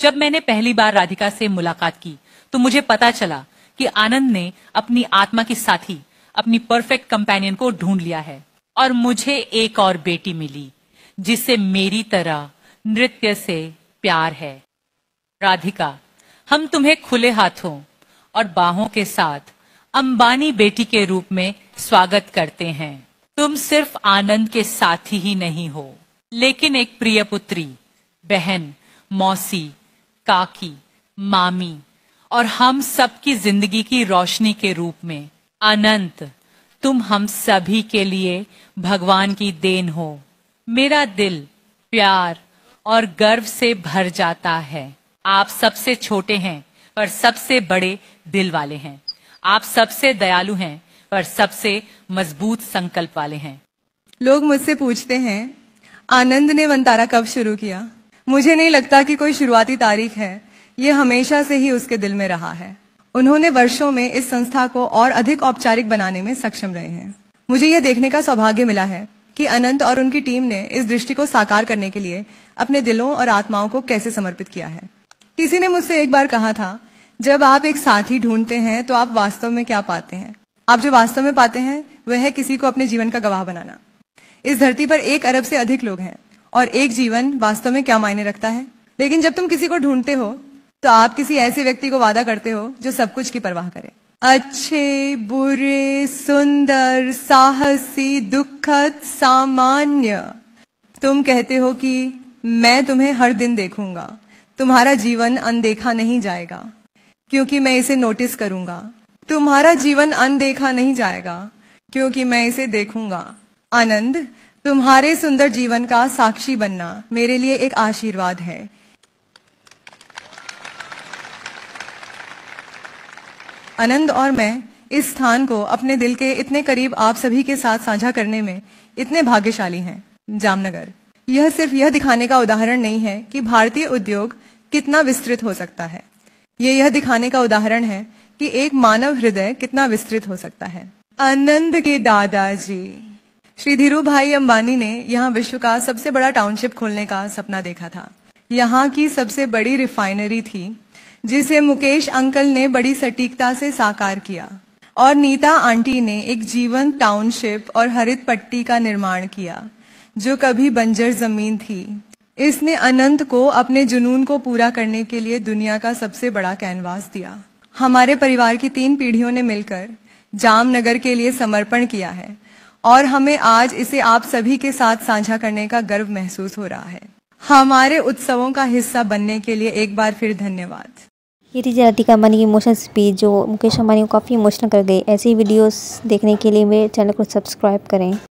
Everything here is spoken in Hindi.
जब मैंने पहली बार राधिका से मुलाकात की तो मुझे पता चला कि आनंद ने अपनी आत्मा की साथी अपनी परफेक्ट कंपेनियन को ढूंढ लिया है और मुझे एक और बेटी मिली जिससे मेरी तरह नृत्य से प्यार है राधिका हम तुम्हें खुले हाथों और बाहों के साथ अंबानी बेटी के रूप में स्वागत करते हैं तुम सिर्फ आनंद के साथी ही नहीं हो लेकिन एक प्रिय पुत्री बहन मौसी काकी मामी और हम सबकी जिंदगी की रोशनी के रूप में अनंत तुम हम सभी के लिए भगवान की देन हो मेरा दिल प्यार और गर्व से भर जाता है आप सबसे छोटे हैं पर सबसे बड़े दिल वाले हैं आप सबसे दयालु हैं पर सबसे मजबूत संकल्प वाले हैं लोग मुझसे पूछते हैं आनंद ने वंतारा कब शुरू किया मुझे नहीं लगता कि कोई शुरुआती तारीख है ये हमेशा से ही उसके दिल में रहा है उन्होंने वर्षों में इस संस्था को और अधिक औपचारिक बनाने में सक्षम रहे हैं मुझे यह देखने का सौभाग्य मिला है कि अनंत और उनकी टीम ने इस दृष्टि को साकार करने के लिए अपने दिलों और आत्माओं को कैसे समर्पित किया है किसी ने मुझसे एक बार कहा था जब आप एक साथी ढूंढते हैं तो आप वास्तव में क्या पाते हैं आप जो वास्तव में पाते हैं वह है किसी को अपने जीवन का गवाह बनाना इस धरती पर एक अरब से अधिक लोग हैं और एक जीवन वास्तव में क्या मायने रखता है लेकिन जब तुम किसी को ढूंढते हो तो आप किसी ऐसे व्यक्ति को वादा करते हो जो सब कुछ की परवाह करे अच्छे बुरे सुंदर साहसी दुखद सामान्य तुम कहते हो कि मैं तुम्हें हर दिन देखूंगा तुम्हारा जीवन अनदेखा नहीं जाएगा क्योंकि मैं इसे नोटिस करूंगा तुम्हारा जीवन अनदेखा नहीं जाएगा क्योंकि मैं इसे देखूंगा आनंद तुम्हारे सुंदर जीवन का साक्षी बनना मेरे लिए एक आशीर्वाद है आनंद और मैं इस स्थान को अपने दिल के इतने करीब आप सभी के साथ साझा करने में इतने भाग्यशाली हैं जामनगर यह सिर्फ यह दिखाने का उदाहरण नहीं है कि भारतीय उद्योग कितना विस्तृत हो सकता है ये यह दिखाने का उदाहरण है कि एक मानव हृदय कितना विस्तृत हो सकता है आनंद के दादाजी श्री धीरू भाई अंबानी ने यहाँ विश्व का सबसे बड़ा टाउनशिप खोलने का सपना देखा था यहाँ की सबसे बड़ी रिफाइनरी थी जिसे मुकेश अंकल ने बड़ी सटीकता से साकार किया और नीता आंटी ने एक जीवन टाउनशिप और हरित पट्टी का निर्माण किया जो कभी बंजर जमीन थी इसने अनंत को अपने जुनून को पूरा करने के लिए दुनिया का सबसे बड़ा कैनवास दिया हमारे परिवार की तीन पीढ़ियों ने मिलकर जामनगर के लिए समर्पण किया है और हमें आज इसे आप सभी के साथ साझा करने का गर्व महसूस हो रहा है हमारे उत्सवों का हिस्सा बनने के लिए एक बार फिर धन्यवाद ये थी राधिका अंबानी की इमोशन स्पीच जो मुकेश अंबानी को काफ़ी इमोशनल कर गई ऐसी वीडियोस देखने के लिए मेरे चैनल को सब्सक्राइब करें